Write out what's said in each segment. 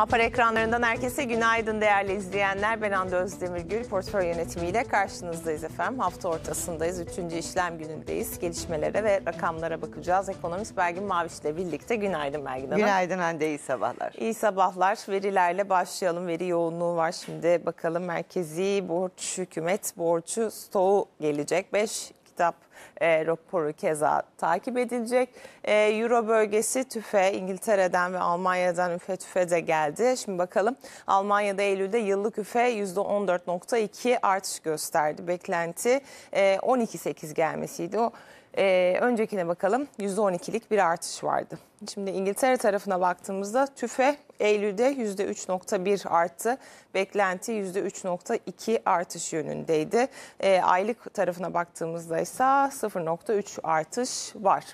Apar ekranlarından herkese günaydın değerli izleyenler. Ben Hande Özdemirgül, portföy yönetimiyle karşınızdayız efendim. Hafta ortasındayız, üçüncü işlem günündeyiz. Gelişmelere ve rakamlara bakacağız. Ekonomist Belgin Maviş ile birlikte günaydın Belgin Hanım. Günaydın Hande, iyi sabahlar. İyi sabahlar. Verilerle başlayalım. Veri yoğunluğu var şimdi. Bakalım merkezi borç, hükümet borcu stoğu gelecek. 5 kitap e, raporu keza takip edilecek. E, Euro bölgesi tüfe İngiltere'den ve Almanya'dan üfe tüfe de geldi. Şimdi bakalım Almanya'da Eylül'de yıllık üfe %14.2 artış gösterdi. Beklenti e, 12.8 gelmesiydi. O ee, öncekine bakalım %12'lik bir artış vardı. Şimdi İngiltere tarafına baktığımızda tüfe Eylül'de %3.1 arttı. Beklenti %3.2 artış yönündeydi. E, aylık tarafına baktığımızda ise 0.3 artış var.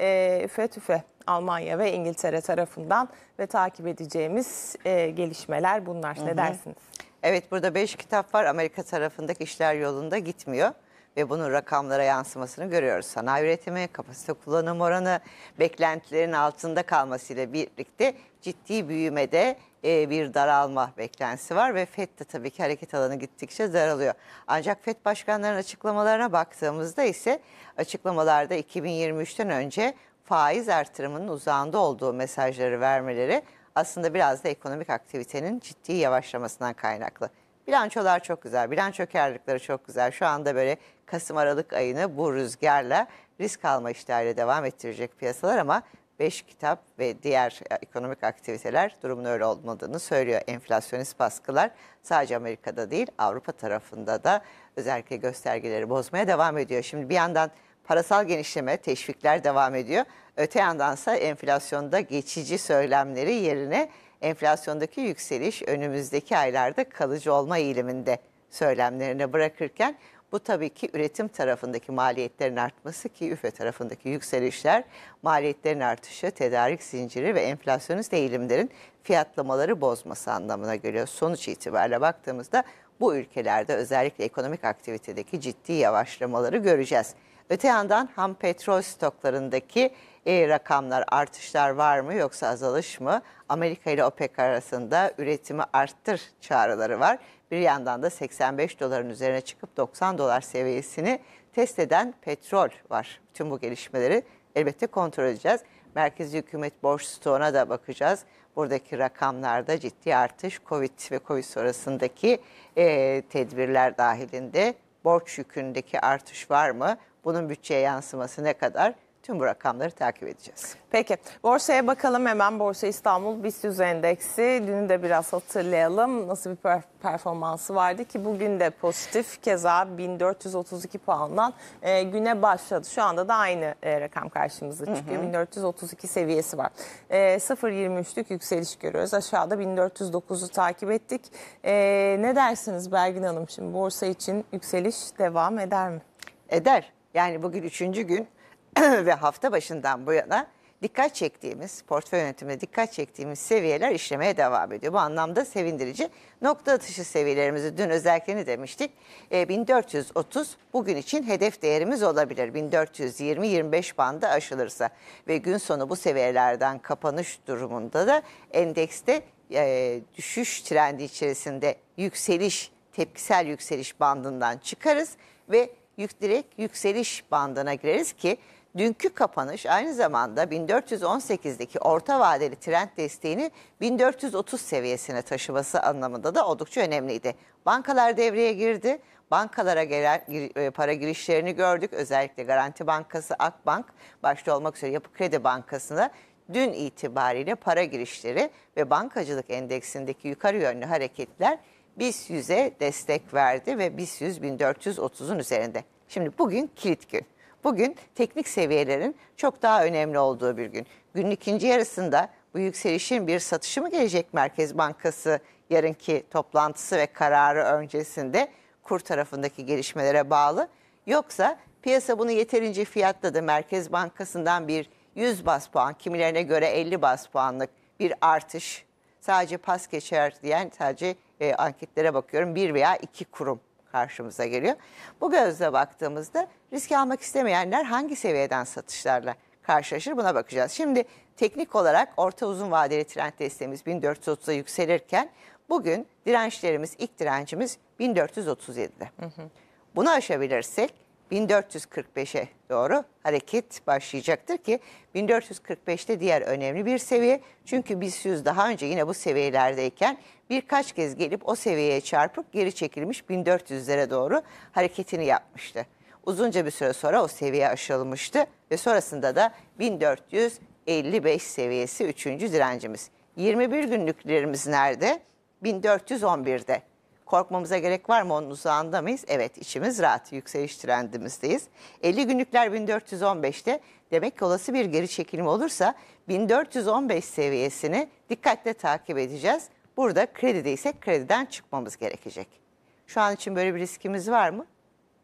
E, üfe tüfe Almanya ve İngiltere tarafından ve takip edeceğimiz e, gelişmeler bunlar. Hı hı. Ne dersiniz? Evet burada 5 kitap var. Amerika tarafındaki işler yolunda gitmiyor ve bunun rakamlara yansımasını görüyoruz. Sanayi üretimi, kapasite kullanım oranı beklentilerin altında kalmasıyla birlikte ciddi büyümede e, bir daralma beklentisi var ve FED de tabii ki hareket alanı gittikçe daralıyor. Ancak FED başkanlarının açıklamalarına baktığımızda ise açıklamalarda 2023'ten önce faiz artırımının uzağında olduğu mesajları vermeleri aslında biraz da ekonomik aktivitenin ciddi yavaşlamasından kaynaklı. Bilançolar çok güzel. Bilanço karlılıkları çok güzel. Şu anda böyle Kasım Aralık ayını bu rüzgarla risk alma işleriyle devam ettirecek piyasalar ama 5 kitap ve diğer e, ekonomik aktiviteler durumun öyle olmadığını söylüyor. Enflasyonist baskılar sadece Amerika'da değil Avrupa tarafında da özellikle göstergeleri bozmaya devam ediyor. Şimdi bir yandan parasal genişleme, teşvikler devam ediyor. Öte yandansa enflasyonda geçici söylemleri yerine enflasyondaki yükseliş önümüzdeki aylarda kalıcı olma eğiliminde söylemlerine bırakırken bu tabii ki üretim tarafındaki maliyetlerin artması ki üfe tarafındaki yükselişler, maliyetlerin artışı, tedarik zinciri ve enflasyonist eğilimlerin fiyatlamaları bozması anlamına geliyor. Sonuç itibariyle baktığımızda bu ülkelerde özellikle ekonomik aktivitedeki ciddi yavaşlamaları göreceğiz. Öte yandan ham petrol stoklarındaki e, rakamlar artışlar var mı yoksa azalış mı? Amerika ile OPEC arasında üretimi arttır çağrıları var. Bir yandan da 85 doların üzerine çıkıp 90 dolar seviyesini test eden petrol var. Tüm bu gelişmeleri elbette kontrol edeceğiz. Merkezi Hükümet Borç Stoğu'na da bakacağız. Buradaki rakamlarda ciddi artış Covid ve Covid sonrasındaki e, tedbirler dahilinde borç yükündeki artış var mı? Bunun bütçeye yansıması ne kadar? Tüm bu rakamları takip edeceğiz. Peki borsaya bakalım hemen Borsa İstanbul BIST endeksi. Dünü de biraz hatırlayalım nasıl bir performansı vardı ki bugün de pozitif keza 1432 puandan e, güne başladı. Şu anda da aynı e, rakam karşımıza çıkıyor. Hı hı. 1432 seviyesi var. E, 0.23'lük yükseliş görüyoruz. Aşağıda 1409'u takip ettik. E, ne dersiniz Belgin Hanım şimdi borsa için yükseliş devam eder mi? Eder. Yani bugün üçüncü gün ve hafta başından bu yana dikkat çektiğimiz, portföy yönetimine dikkat çektiğimiz seviyeler işlemeye devam ediyor. Bu anlamda sevindirici. Nokta atışı seviyelerimizi dün özelliklerini demiştik. E, 1430 bugün için hedef değerimiz olabilir. 1420-25 bandı aşılırsa ve gün sonu bu seviyelerden kapanış durumunda da endekste e, düşüş trendi içerisinde yükseliş, tepkisel yükseliş bandından çıkarız ve yük, direkt yükseliş bandına gireriz ki Dünkü kapanış aynı zamanda 1418'deki orta vadeli trend desteğini 1430 seviyesine taşıması anlamında da oldukça önemliydi. Bankalar devreye girdi. Bankalara gelen e, para girişlerini gördük. Özellikle Garanti Bankası, Akbank başta olmak üzere Yapı Kredi Bankası'na dün itibariyle para girişleri ve bankacılık endeksindeki yukarı yönlü hareketler BIST 100'e destek verdi ve BIST 100 1430'un üzerinde. Şimdi bugün kilit gün. Bugün teknik seviyelerin çok daha önemli olduğu bir gün. Günün ikinci yarısında bu yükselişin bir satışı mı gelecek Merkez Bankası yarınki toplantısı ve kararı öncesinde kur tarafındaki gelişmelere bağlı? Yoksa piyasa bunu yeterince fiyatladı. Merkez Bankası'ndan bir 100 bas puan, kimilerine göre 50 bas puanlık bir artış. Sadece pas geçer diyen sadece e, anketlere bakıyorum bir veya iki kurum karşımıza geliyor. Bu gözle baktığımızda riske almak istemeyenler hangi seviyeden satışlarla karşılaşır buna bakacağız. Şimdi teknik olarak orta uzun vadeli trend desteğimiz 1430'a yükselirken bugün dirençlerimiz ilk direncimiz 1437'de. Hı hı. Bunu aşabilirsek 1445'e doğru hareket başlayacaktır ki 1445'te diğer önemli bir seviye. Çünkü biz yüz daha önce yine bu seviyelerdeyken birkaç kez gelip o seviyeye çarpıp geri çekilmiş 1400'lere doğru hareketini yapmıştı. Uzunca bir süre sonra o seviye aşılmıştı ve sonrasında da 1455 seviyesi 3. direncimiz. 21 günlüklerimiz nerede? 1411'de. Korkmamıza gerek var mı onun uzağında mıyız? Evet içimiz rahat yükseliş trendimizdeyiz. 50 günlükler 1415'te demek ki olası bir geri çekilim olursa 1415 seviyesini dikkatle takip edeceğiz. Burada kredideysek krediden çıkmamız gerekecek. Şu an için böyle bir riskimiz var mı?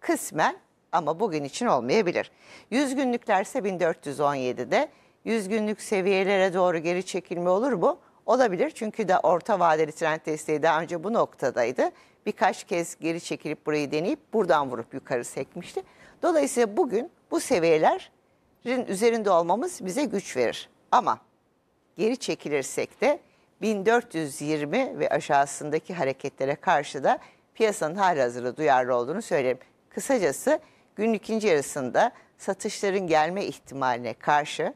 Kısmen ama bugün için olmayabilir. 100 günlüklerse 1417'de 100 günlük seviyelere doğru geri çekilme olur mu? olabilir. Çünkü de orta vadeli trend desteği daha önce bu noktadaydı. Birkaç kez geri çekilip burayı deneyip buradan vurup yukarı sekmişti. Dolayısıyla bugün bu seviyelerin üzerinde olmamız bize güç verir. Ama geri çekilirsek de 1420 ve aşağısındaki hareketlere karşı da piyasanın halihazırda duyarlı olduğunu söyleyeyim. Kısacası günün ikinci yarısında satışların gelme ihtimaline karşı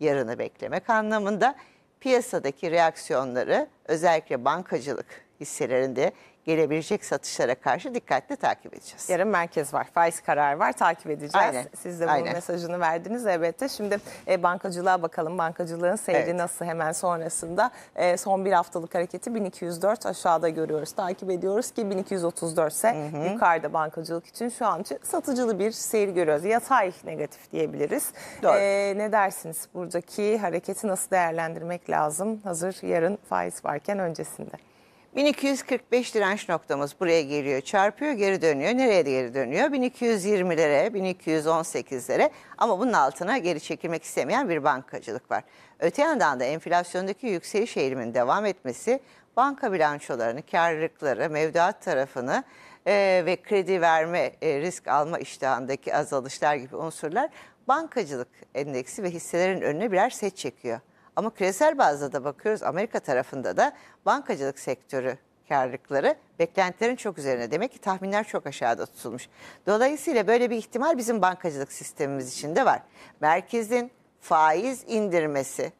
yarını beklemek anlamında piyasadaki reaksiyonları özellikle bankacılık hisselerinde gelebilecek satışlara karşı dikkatli takip edeceğiz. Yarın merkez var, faiz kararı var takip edeceğiz. Aynen. Siz de bunun Aynen. mesajını verdiniz elbette. Şimdi e, bankacılığa bakalım. Bankacılığın seyri evet. nasıl hemen sonrasında? E, son bir haftalık hareketi 1204 aşağıda görüyoruz. Takip ediyoruz ki 1234 ise yukarıda bankacılık için şu an satıcılı bir seyir görüyoruz. Yatay negatif diyebiliriz. Doğru. E, ne dersiniz buradaki hareketi nasıl değerlendirmek lazım? Hazır yarın faiz varken öncesinde. 1245 direnç noktamız buraya geliyor, çarpıyor, geri dönüyor. Nereye geri dönüyor? 1220'lere, 1218'lere ama bunun altına geri çekilmek istemeyen bir bankacılık var. Öte yandan da enflasyondaki yükseliş eğiliminin devam etmesi banka bilançolarını, karlılıkları, mevduat tarafını e, ve kredi verme, e, risk alma iştahındaki azalışlar gibi unsurlar bankacılık endeksi ve hisselerin önüne birer set çekiyor. Ama küresel bazda da bakıyoruz Amerika tarafında da bankacılık sektörü karlılıkları beklentilerin çok üzerine. Demek ki tahminler çok aşağıda tutulmuş. Dolayısıyla böyle bir ihtimal bizim bankacılık sistemimiz içinde var. Merkezin faiz indirmesi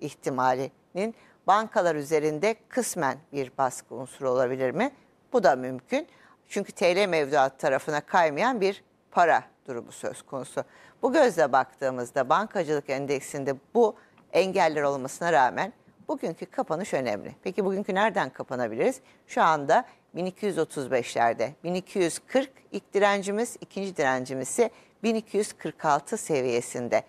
ihtimalinin bankalar üzerinde kısmen bir baskı unsuru olabilir mi? Bu da mümkün. Çünkü TL mevduat tarafına kaymayan bir para durumu söz konusu. Bu gözle baktığımızda bankacılık endeksinde bu engeller olmasına rağmen bugünkü kapanış önemli. Peki bugünkü nereden kapanabiliriz? Şu anda 1235'lerde 1240 ilk direncimiz, ikinci direncimiz ise 1246 seviyesinde.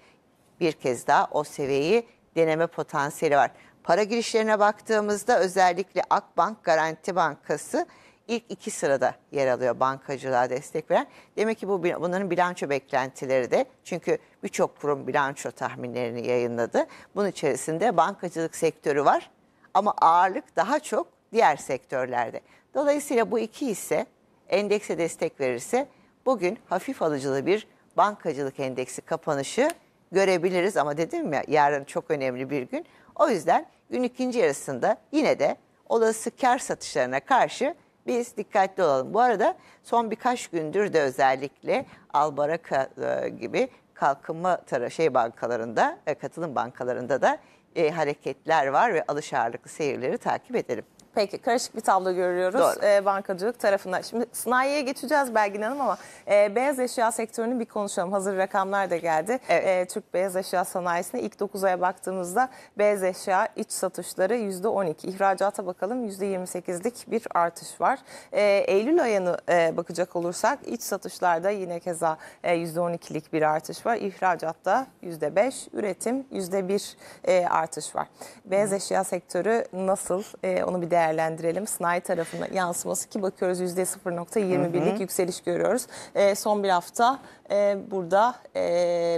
Bir kez daha o seviyeyi deneme potansiyeli var. Para girişlerine baktığımızda özellikle Akbank Garanti Bankası ilk iki sırada yer alıyor bankacılığa destek veren. Demek ki bu bunların bilanço beklentileri de çünkü birçok kurum bilanço tahminlerini yayınladı. Bunun içerisinde bankacılık sektörü var ama ağırlık daha çok diğer sektörlerde. Dolayısıyla bu iki ise endekse destek verirse bugün hafif alıcılı bir bankacılık endeksi kapanışı görebiliriz ama dedim ya yarın çok önemli bir gün. O yüzden gün ikinci yarısında yine de olası kar satışlarına karşı biz dikkatli olalım. Bu arada son birkaç gündür de özellikle Albaraka e, gibi kalkınma tara şey bankalarında, e, katılım bankalarında da e, hareketler var ve alış ağırlıklı seyirleri takip edelim. Peki karışık bir tablo görüyoruz e, bankacılık tarafında. Şimdi sanayiye geçeceğiz Belgin Hanım ama e, beyaz eşya sektörünü bir konuşalım. Hazır rakamlar da geldi. Evet. E, Türk beyaz eşya sanayisine ilk 9 aya baktığımızda beyaz eşya iç satışları %12. İhracata bakalım %28'lik bir artış var. E, Eylül ayını e, bakacak olursak iç satışlarda yine keza e, %12'lik bir artış var. İhracatta %5, üretim %1 e, artış var. Beyaz Hı. eşya sektörü nasıl e, onu bir de değerlendirelim. Sınai tarafında yansıması ki bakıyoruz %0.21'lik yükseliş görüyoruz. E, son bir hafta e, burada e,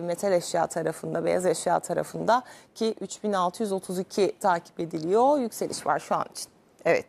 metal eşya tarafında, beyaz eşya tarafında ki 3632 takip ediliyor. Yükseliş var şu an için. Evet.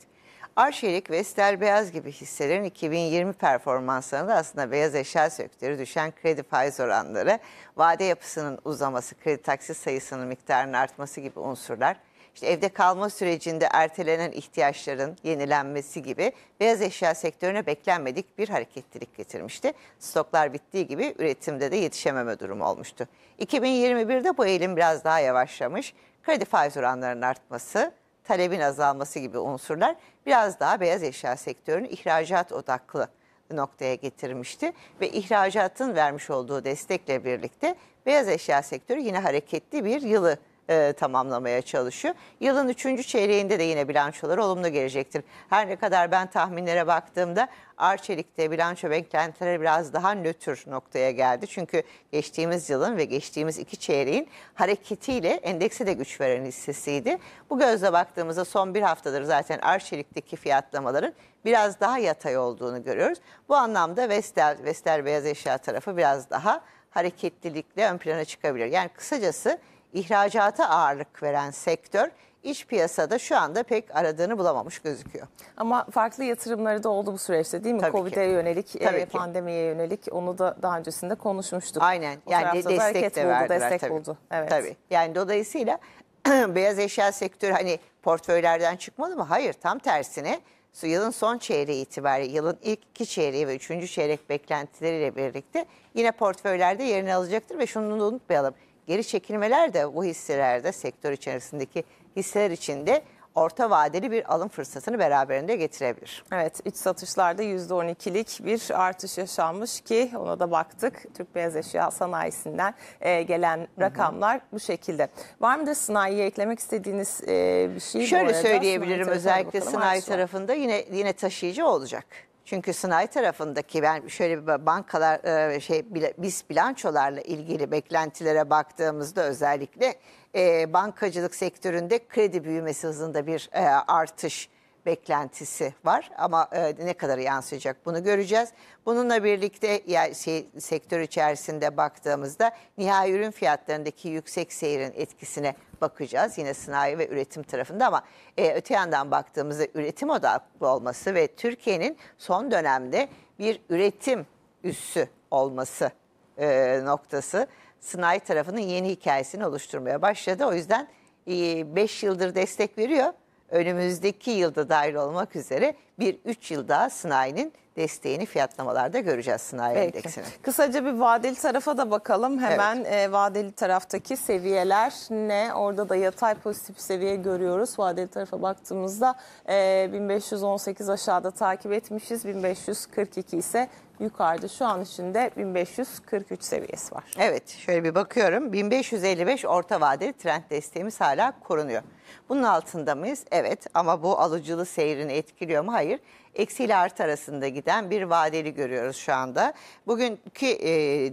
Arçelik Vestel, Beyaz gibi hisselerin 2020 performanslarında aslında beyaz eşya sektörü düşen kredi faiz oranları, vade yapısının uzaması, kredi taksit sayısının miktarının artması gibi unsurlar işte evde kalma sürecinde ertelenen ihtiyaçların yenilenmesi gibi beyaz eşya sektörüne beklenmedik bir hareketlilik getirmişti. Stoklar bittiği gibi üretimde de yetişememe durumu olmuştu. 2021'de bu eğilim biraz daha yavaşlamış. Kredi faiz oranlarının artması, talebin azalması gibi unsurlar biraz daha beyaz eşya sektörünü ihracat odaklı noktaya getirmişti ve ihracatın vermiş olduğu destekle birlikte beyaz eşya sektörü yine hareketli bir yılı e, tamamlamaya çalışıyor. Yılın üçüncü çeyreğinde de yine bilançolar olumlu gelecektir. Her ne kadar ben tahminlere baktığımda Arçelik'te bilanço beklentileri biraz daha nötr noktaya geldi. Çünkü geçtiğimiz yılın ve geçtiğimiz iki çeyreğin hareketiyle endekse de güç veren hissesiydi. Bu gözle baktığımızda son bir haftadır zaten Arçelik'teki fiyatlamaların biraz daha yatay olduğunu görüyoruz. Bu anlamda Vestel, Vestel Beyaz Eşya tarafı biraz daha hareketlilikle ön plana çıkabilir. Yani kısacası ihracata ağırlık veren sektör iş piyasada şu anda pek aradığını bulamamış gözüküyor. Ama farklı yatırımları da oldu bu süreçte değil mi? Covid'e yönelik, e, tabii pandemiye yönelik onu da daha öncesinde konuşmuştuk. Aynen. O yani destek de buldu, verdiler. Destek tabii. buldu. Evet. Tabii. Yani dolayısıyla beyaz eşya sektörü hani portföylerden çıkmadı mı? Hayır tam tersine yılın son çeyreği itibariyle yılın ilk iki çeyreği ve üçüncü çeyrek beklentileriyle birlikte yine portföylerde yerini alacaktır ve şunu unutmayalım geri çekilmeler de bu hisselerde sektör içerisindeki hisseler içinde orta vadeli bir alım fırsatını beraberinde getirebilir. Evet iç satışlarda %12'lik bir artış yaşanmış ki ona da baktık. Türk Beyaz Eşya Sanayisi'nden e, gelen hı hı. rakamlar bu şekilde. Var mıdır sanayiye eklemek istediğiniz e, bir şey? Şöyle söyleyebilirim özellikle sanayi tarafında yine yine taşıyıcı olacak. Çünkü sınai tarafındaki ben şöyle bir bankalar e, şey biz bilançolarla ilgili beklentilere baktığımızda özellikle e, bankacılık sektöründe kredi büyümesi hızında bir e, artış beklentisi var ama e, ne kadar yansıyacak bunu göreceğiz. Bununla birlikte ya, şey, sektör içerisinde baktığımızda nihai ürün fiyatlarındaki yüksek seyirin etkisine bakacağız. Yine sanayi ve üretim tarafında ama e, öte yandan baktığımızda üretim odaklı olması ve Türkiye'nin son dönemde bir üretim üssü olması e, noktası sanayi tarafının yeni hikayesini oluşturmaya başladı. O yüzden 5 e, yıldır destek veriyor önümüzdeki yılda dahil olmak üzere bir 3 yıl daha Sınay'ın desteğini fiyatlamalarda göreceğiz sınai Peki. endeksini. Kısaca bir vadeli tarafa da bakalım. Hemen evet. E, vadeli taraftaki seviyeler ne? Orada da yatay pozitif seviye görüyoruz. Vadeli tarafa baktığımızda 1518 e, aşağıda takip etmişiz. 1542 ise yukarıda şu an içinde 1543 seviyesi var. Evet şöyle bir bakıyorum 1555 orta vadeli trend desteğimiz hala korunuyor. Bunun altında mıyız? Evet ama bu alıcılı seyrini etkiliyor mu? Hayır. Eksi ile artı arasında giden bir vadeli görüyoruz şu anda. Bugünkü e,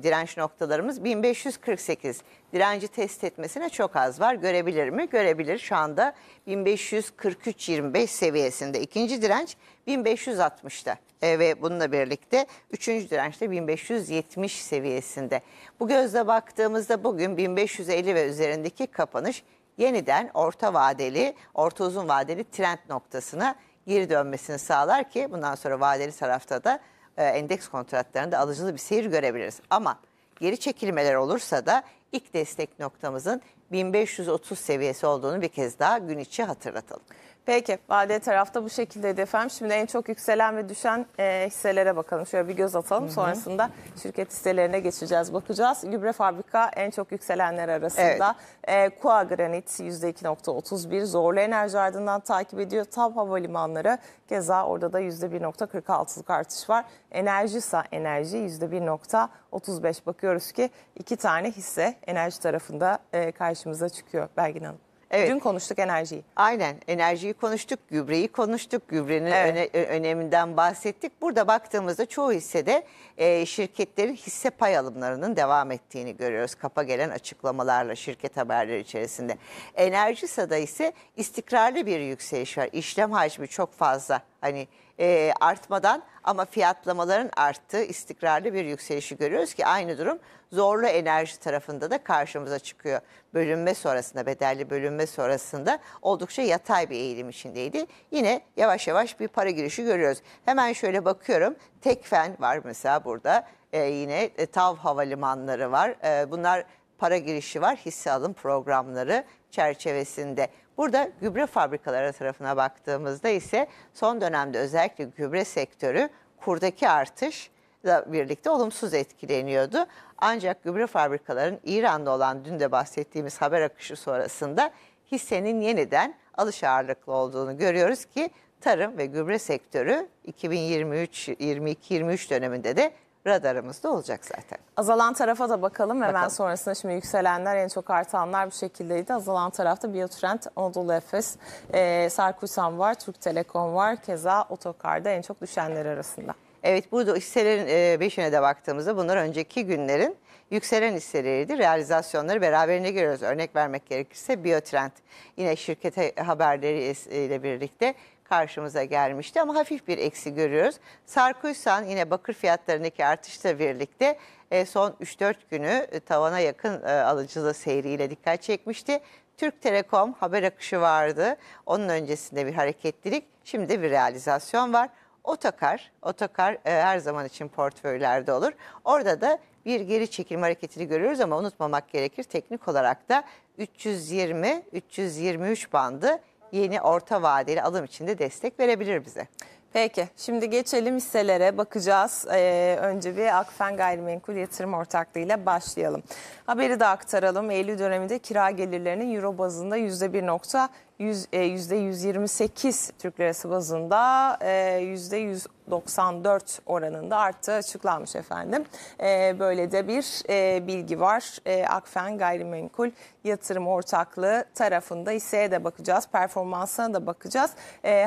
direnç noktalarımız 1548. Direnci test etmesine çok az var. Görebilir mi? Görebilir. Şu anda 1543-25 seviyesinde. ikinci direnç 1560'da. E, ve bununla birlikte 3. de 1570 seviyesinde. Bu gözle baktığımızda bugün 1550 ve üzerindeki kapanış yeniden orta vadeli, orta uzun vadeli trend noktasına geri dönmesini sağlar ki bundan sonra vadeli tarafta da e, endeks kontratlarında alıcılı bir seyir görebiliriz. Ama geri çekilmeler olursa da ilk destek noktamızın 1530 seviyesi olduğunu bir kez daha gün içi hatırlatalım. Peki vade tarafta bu şekildeydi efendim. Şimdi en çok yükselen ve düşen e, hisselere bakalım. Şöyle bir göz atalım. Hı hı. Sonrasında şirket hisselerine geçeceğiz. Bakacağız. Gübre fabrika en çok yükselenler arasında. Evet. E, Kua Granit %2.31. Zorlu enerji ardından takip ediyor. Tav Havalimanları keza orada da %1.46'lık artış var. Enerjisa enerji %1.35. Bakıyoruz ki iki tane hisse enerji tarafında e, karşımıza çıkıyor Belgin Hanım. Evet. Dün konuştuk enerjiyi. Aynen enerjiyi konuştuk, gübreyi konuştuk, gübrenin evet. öne, öneminden bahsettik. Burada baktığımızda çoğu hissede e, şirketlerin hisse pay alımlarının devam ettiğini görüyoruz. Kapa gelen açıklamalarla şirket haberleri içerisinde. Enerji sada ise istikrarlı bir yükseliş var. İşlem hacmi çok fazla. Hani e, artmadan ama fiyatlamaların arttığı istikrarlı bir yükselişi görüyoruz ki aynı durum zorlu enerji tarafında da karşımıza çıkıyor. Bölünme sonrasında bedelli bölünme sonrasında oldukça yatay bir eğilim içindeydi. Yine yavaş yavaş bir para girişi görüyoruz. Hemen şöyle bakıyorum Tekfen var mesela burada e, yine e, TAV havalimanları var. E, bunlar para girişi var hisse alım programları çerçevesinde. Burada gübre fabrikaları tarafına baktığımızda ise son dönemde özellikle gübre sektörü kurdaki artışla birlikte olumsuz etkileniyordu. Ancak gübre fabrikaların İran'da olan dün de bahsettiğimiz haber akışı sonrasında hissenin yeniden alış ağırlıklı olduğunu görüyoruz ki tarım ve gübre sektörü 2023 2022 23 döneminde de radarımızda olacak zaten. Azalan tarafa da bakalım. Hemen sonrasında şimdi yükselenler en çok artanlar bu şekildeydi. Azalan tarafta Biotrend, Anadolu Efes, e, Sarkusan var, Türk Telekom var. Keza Otokar'da en çok düşenler arasında. Evet burada hisselerin e, beşine de baktığımızda bunlar önceki günlerin yükselen hisseleriydi. Realizasyonları beraberine görüyoruz. Örnek vermek gerekirse Biotrend yine şirkete haberleriyle birlikte karşımıza gelmişti ama hafif bir eksi görüyoruz. Sarkuysan yine bakır fiyatlarındaki artışla birlikte e, son 3-4 günü e, tavana yakın e, alıcılı seyriyle dikkat çekmişti. Türk Telekom haber akışı vardı. Onun öncesinde bir hareketlilik, şimdi bir realizasyon var. Otokar, Otokar her zaman için portföylerde olur. Orada da bir geri çekilme hareketini görüyoruz ama unutmamak gerekir. Teknik olarak da 320-323 bandı yeni orta vadeli alım için de destek verebilir bize. Peki şimdi geçelim hisselere bakacağız. Ee, önce bir Akfen Gayrimenkul Yatırım Ortaklığı ile başlayalım. Haberi de aktaralım. Eylül döneminde kira gelirlerinin euro bazında %1.7 %128 e, Türk lirası bazında %194 e, oranında arttı açıklanmış efendim. E, böyle de bir bilgi var. Akfen Gayrimenkul Yatırım Ortaklığı tarafında hisseye de bakacağız, performansına da bakacağız.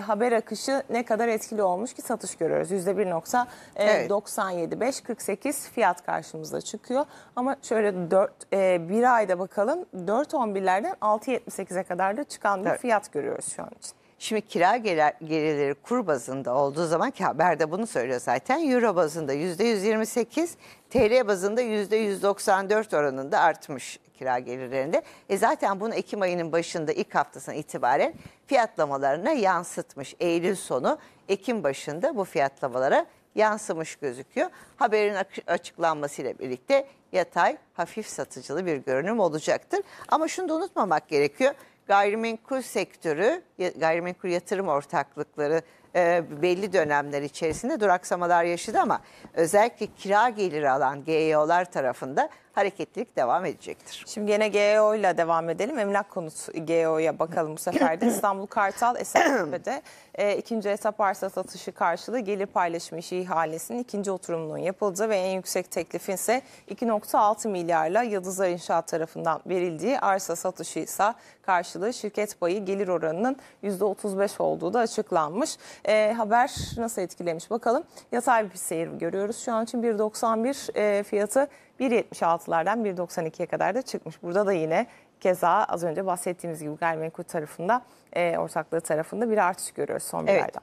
haber akışı ne kadar etkili olmuş ki satış görüyoruz. %1.97, evet. 5.48 fiyat karşımıza çıkıyor. Ama şöyle 4, bir ayda bakalım 4.11'lerden 6.78'e kadar da çıkan bir evet fiyat görüyoruz şu an için. Şimdi kira gelirleri kur bazında olduğu zaman ki haberde bunu söylüyor zaten. Euro bazında %128, TL bazında %194 oranında artmış kira gelirlerinde. E zaten bunu Ekim ayının başında ilk haftasına itibaren fiyatlamalarına yansıtmış. Eylül sonu Ekim başında bu fiyatlamalara yansımış gözüküyor. Haberin açıklanmasıyla birlikte yatay hafif satıcılı bir görünüm olacaktır. Ama şunu da unutmamak gerekiyor gayrimenkul sektörü, gayrimenkul yatırım ortaklıkları e, belli dönemler içerisinde duraksamalar yaşadı ama özellikle kira geliri alan GEO'lar tarafında hareketlilik devam edecektir. Şimdi gene GEO ile devam edelim. Emlak konusu GEO'ya bakalım bu sefer de. İstanbul Kartal Esentepe'de e, ikinci etap arsa satışı karşılığı gelir paylaşımı işi ihalesinin ikinci oturumunun yapıldığı ve en yüksek teklifin ise 2.6 milyarla Yıldızlar İnşaat tarafından verildiği arsa satışı ise karşılığı şirket payı gelir oranının %35 olduğu da açıklanmış. E, haber nasıl etkilemiş bakalım. Yatay bir seyir görüyoruz. Şu an için 1.91 e, fiyatı 1.76'lardan 1.92'ye kadar da çıkmış. Burada da yine keza az önce bahsettiğimiz gibi gayrimenkul tarafında e, ortaklığı tarafında bir artış görüyoruz son bir evet. ayda.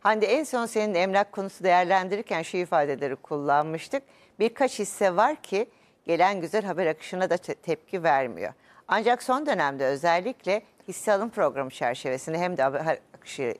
Hande en son senin emlak konusu değerlendirirken şu ifadeleri kullanmıştık. Birkaç hisse var ki gelen güzel haber akışına da te tepki vermiyor. Ancak son dönemde özellikle hisse alım programı çerçevesinde hem de haber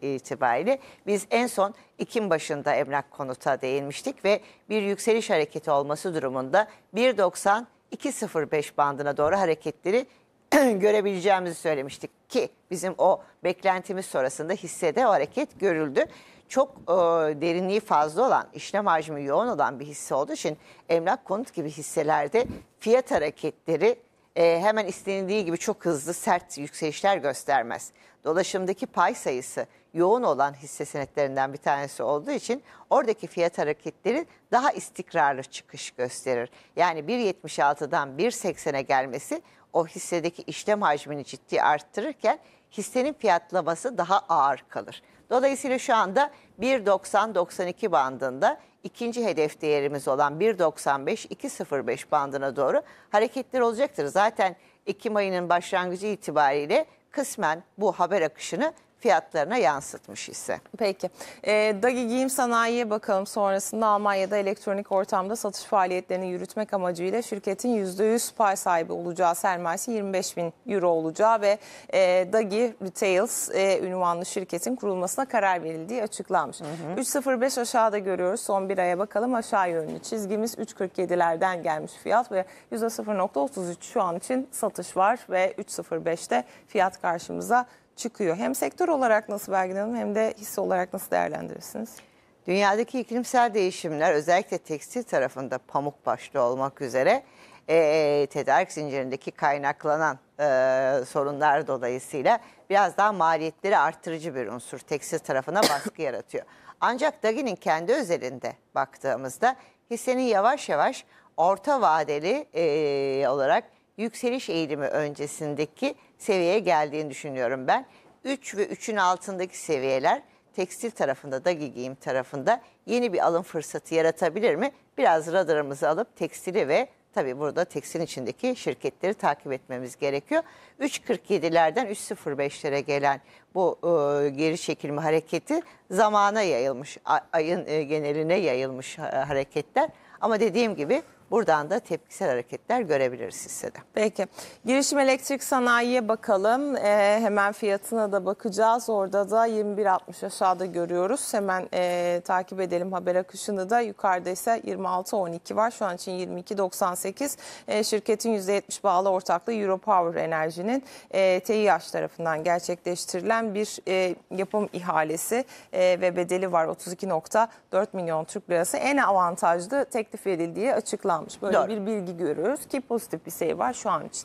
itibariyle biz en son Ekim başında emlak konuta değinmiştik ve bir yükseliş hareketi olması durumunda 1.90 2.05 bandına doğru hareketleri görebileceğimizi söylemiştik ki bizim o beklentimiz sonrasında hissede o hareket görüldü. Çok e, derinliği fazla olan, işlem hacmi yoğun olan bir hisse olduğu için emlak konut gibi hisselerde fiyat hareketleri e, hemen istenildiği gibi çok hızlı sert yükselişler göstermez. Dolaşımdaki pay sayısı yoğun olan hisse senetlerinden bir tanesi olduğu için oradaki fiyat hareketleri daha istikrarlı çıkış gösterir. Yani 1.76'dan 1.80'e gelmesi o hissedeki işlem hacmini ciddi arttırırken hissenin fiyatlaması daha ağır kalır. Dolayısıyla şu anda 1.90-92 bandında ikinci hedef değerimiz olan 1.95-2.05 bandına doğru hareketler olacaktır. Zaten Ekim ayının başlangıcı itibariyle kısmen bu haber akışını fiyatlarına yansıtmış ise. Peki. E, Dagi Giyim Sanayi'ye bakalım. Sonrasında Almanya'da elektronik ortamda satış faaliyetlerini yürütmek amacıyla şirketin %100 pay sahibi olacağı sermayesi 25 bin euro olacağı ve e, Dagi Retails e, ünvanlı şirketin kurulmasına karar verildiği açıklanmış. 3.05 aşağıda görüyoruz. Son bir aya bakalım aşağı yönlü çizgimiz 3.47'lerden gelmiş fiyat ve %0.33 şu an için satış var ve 3.05'te fiyat karşımıza çıkıyor. Hem sektör olarak nasıl vergilenelim hem de hisse olarak nasıl değerlendirirsiniz? Dünyadaki iklimsel değişimler özellikle tekstil tarafında pamuk başta olmak üzere e, e, tedarik zincirindeki kaynaklanan e, sorunlar dolayısıyla biraz daha maliyetleri artırıcı bir unsur tekstil tarafına baskı yaratıyor. Ancak Dagi'nin kendi özelinde baktığımızda hissenin yavaş yavaş orta vadeli e, olarak yükseliş eğilimi öncesindeki seviyeye geldiğini düşünüyorum ben. 3 ve 3'ün altındaki seviyeler tekstil tarafında da giyim tarafında yeni bir alım fırsatı yaratabilir mi? Biraz radarımızı alıp tekstili ve tabi burada tekstilin içindeki şirketleri takip etmemiz gerekiyor. 3.47'lerden 3.05'lere gelen bu e, geri çekilme hareketi zamana yayılmış, ayın e, geneline yayılmış hareketler. Ama dediğim gibi Buradan da tepkisel hareketler görebiliriz hissede. Peki. Girişim elektrik sanayiye bakalım. E, hemen fiyatına da bakacağız. Orada da 21.60 aşağıda görüyoruz. Hemen e, takip edelim haber akışını da. Yukarıda ise 26.12 var. Şu an için 22.98. E, ee, şirketin %70 bağlı ortaklığı Europower Enerji'nin e, TİH tarafından gerçekleştirilen bir e, yapım ihalesi e, ve bedeli var 32.4 milyon Türk lirası. En avantajlı teklif edildiği açıklandı azalmış. Böyle Doğru. bir bilgi görüyoruz ki pozitif bir şey var şu an için.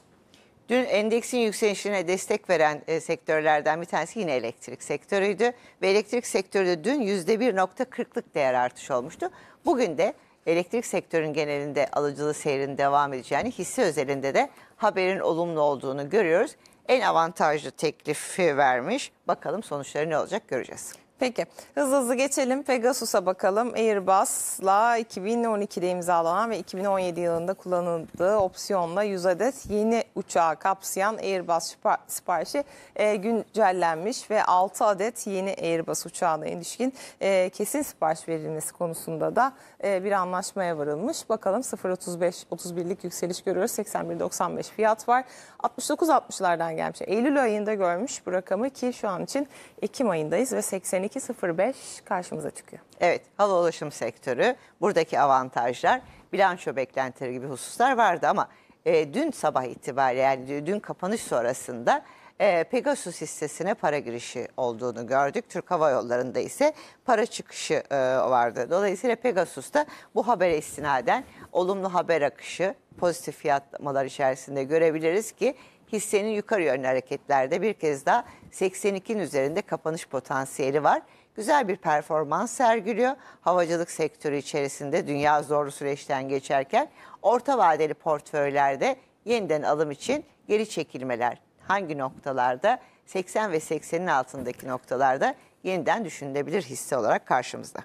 Dün endeksin yükselişine destek veren e, sektörlerden bir tanesi yine elektrik sektörüydü. Ve elektrik sektörü de dün %1.40'lık değer artış olmuştu. Bugün de elektrik sektörün genelinde alıcılı seyrin devam edeceğini, hisse özelinde de haberin olumlu olduğunu görüyoruz. En avantajlı teklifi vermiş. Bakalım sonuçları ne olacak göreceğiz. Peki hızlı hızlı geçelim Pegasus'a bakalım. Airbus'la 2012'de imzalanan ve 2017 yılında kullanıldığı opsiyonla 100 adet yeni uçağı kapsayan Airbus siparişi e, güncellenmiş ve 6 adet yeni Airbus uçağına ilişkin e, kesin sipariş verilmesi konusunda da e, bir anlaşmaya varılmış. Bakalım 0.35-31'lik yükseliş görüyoruz. 81.95 fiyat var. 69-60'lardan gelmiş. Eylül ayında görmüş bu rakamı ki şu an için Ekim ayındayız ve 80 12.05 karşımıza çıkıyor. Evet, hava ulaşım sektörü, buradaki avantajlar, bilanço beklentileri gibi hususlar vardı ama e, dün sabah itibariyle yani dün kapanış sonrasında e, Pegasus hissesine para girişi olduğunu gördük. Türk Hava Yolları'nda ise para çıkışı e, vardı. Dolayısıyla Pegasus'ta bu habere istinaden olumlu haber akışı pozitif fiyatlamalar içerisinde görebiliriz ki hissenin yukarı yönlü hareketlerde bir kez daha 82'nin üzerinde kapanış potansiyeli var. Güzel bir performans sergiliyor. Havacılık sektörü içerisinde dünya zorlu süreçten geçerken orta vadeli portföylerde yeniden alım için geri çekilmeler hangi noktalarda 80 ve 80'in altındaki noktalarda yeniden düşünülebilir hisse olarak karşımızda.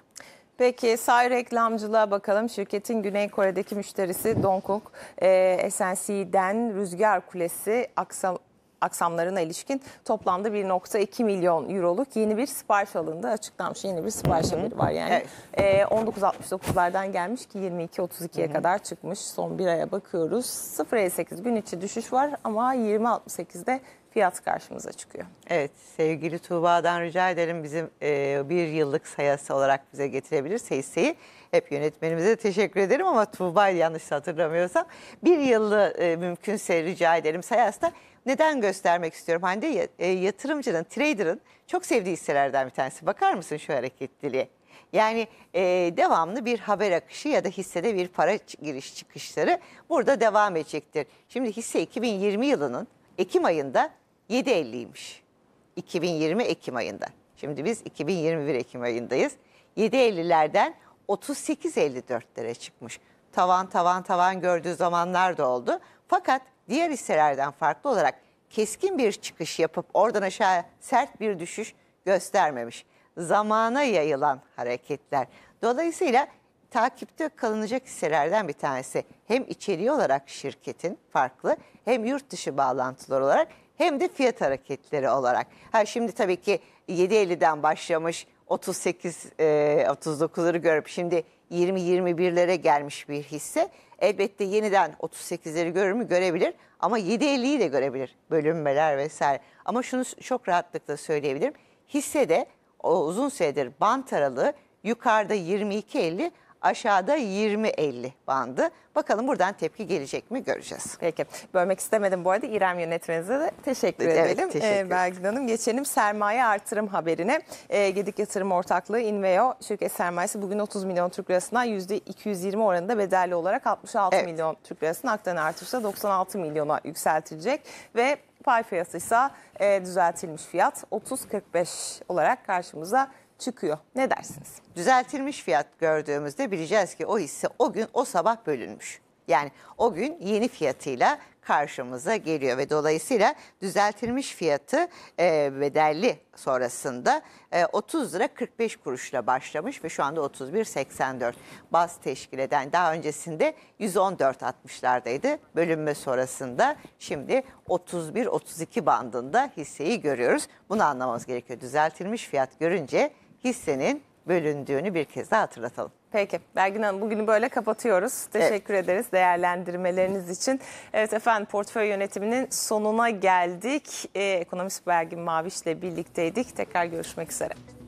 Peki say reklamcılığa bakalım. Şirketin Güney Kore'deki müşterisi Dongkok, e, SNC'den Rüzgar Kulesi, Aksal, aksamlarına ilişkin toplamda 1.2 milyon euroluk yeni bir sipariş alındı. Açıklanmış yeni bir sipariş haberi var yani. Evet. E, ee, 19.69'lardan gelmiş ki 22 22.32'ye kadar çıkmış. Son bir aya bakıyoruz. 0.58 gün içi düşüş var ama 20.68'de fiyat karşımıza çıkıyor. Evet sevgili Tuğba'dan rica ederim bizim e, bir yıllık sayısı olarak bize getirebilirse hisseyi. Hep yönetmenimize teşekkür ederim ama Tuğba yanlış hatırlamıyorsam. Bir yıllı e, mümkünse rica ederim Sayas'ta. Neden göstermek istiyorum Hande? E, yatırımcının, trader'ın çok sevdiği hisselerden bir tanesi. Bakar mısın şu hareketliliğe? Yani e, devamlı bir haber akışı ya da hissede bir para giriş çıkışları burada devam edecektir. Şimdi hisse 2020 yılının Ekim ayında 7.50'ymiş. 2020 Ekim ayında. Şimdi biz 2021 Ekim ayındayız. 7.50'lerden 38-54 38.54'lere çıkmış. Tavan tavan tavan gördüğü zamanlar da oldu. Fakat diğer hisselerden farklı olarak keskin bir çıkış yapıp oradan aşağı sert bir düşüş göstermemiş. Zamana yayılan hareketler. Dolayısıyla takipte kalınacak hisselerden bir tanesi. Hem içeriği olarak şirketin farklı hem yurt dışı bağlantılar olarak hem de fiyat hareketleri olarak. Ha şimdi tabii ki 7.50'den başlamış 38 39'ları e, görüp şimdi 20-21'lere gelmiş bir hisse. Elbette yeniden 38'leri görür mü görebilir ama 7.50'yi de görebilir bölünmeler vesaire. Ama şunu çok rahatlıkla söyleyebilirim. Hissede o uzun süredir bant aralığı yukarıda 22.50 aşağıda 20.50 bandı. Bakalım buradan tepki gelecek mi göreceğiz. Peki bölmek istemedim bu arada İrem yönetmenize de teşekkür evet, edelim. Ee, teşekkür. Ee, Belgin Hanım geçelim sermaye artırım haberine. Ee, Gedik Yatırım Ortaklığı Inveo şirket sermayesi bugün 30 milyon Türk lirasından %220 oranında bedelli olarak 66 evet. milyon Türk lirasının aktan artışla 96 milyona yükseltilecek ve pay piyasası ise e, düzeltilmiş fiyat 30.45 olarak karşımıza çıkıyor. Ne dersiniz? Düzeltilmiş fiyat gördüğümüzde bileceğiz ki o hisse o gün o sabah bölünmüş. Yani o gün yeni fiyatıyla karşımıza geliyor ve dolayısıyla düzeltilmiş fiyatı e, bedelli sonrasında e, 30 lira 45 kuruşla başlamış ve şu anda 31.84 baz teşkil eden daha öncesinde 114.60'lardaydı bölünme sonrasında şimdi 31-32 bandında hisseyi görüyoruz. Bunu anlamamız gerekiyor. Düzeltilmiş fiyat görünce hissenin bölündüğünü bir kez daha hatırlatalım. Peki Belgin Hanım bugünü böyle kapatıyoruz. Teşekkür evet. ederiz değerlendirmeleriniz için. Evet efendim portföy yönetiminin sonuna geldik. Ee, ekonomist Belgin Maviş ile birlikteydik. Tekrar görüşmek üzere.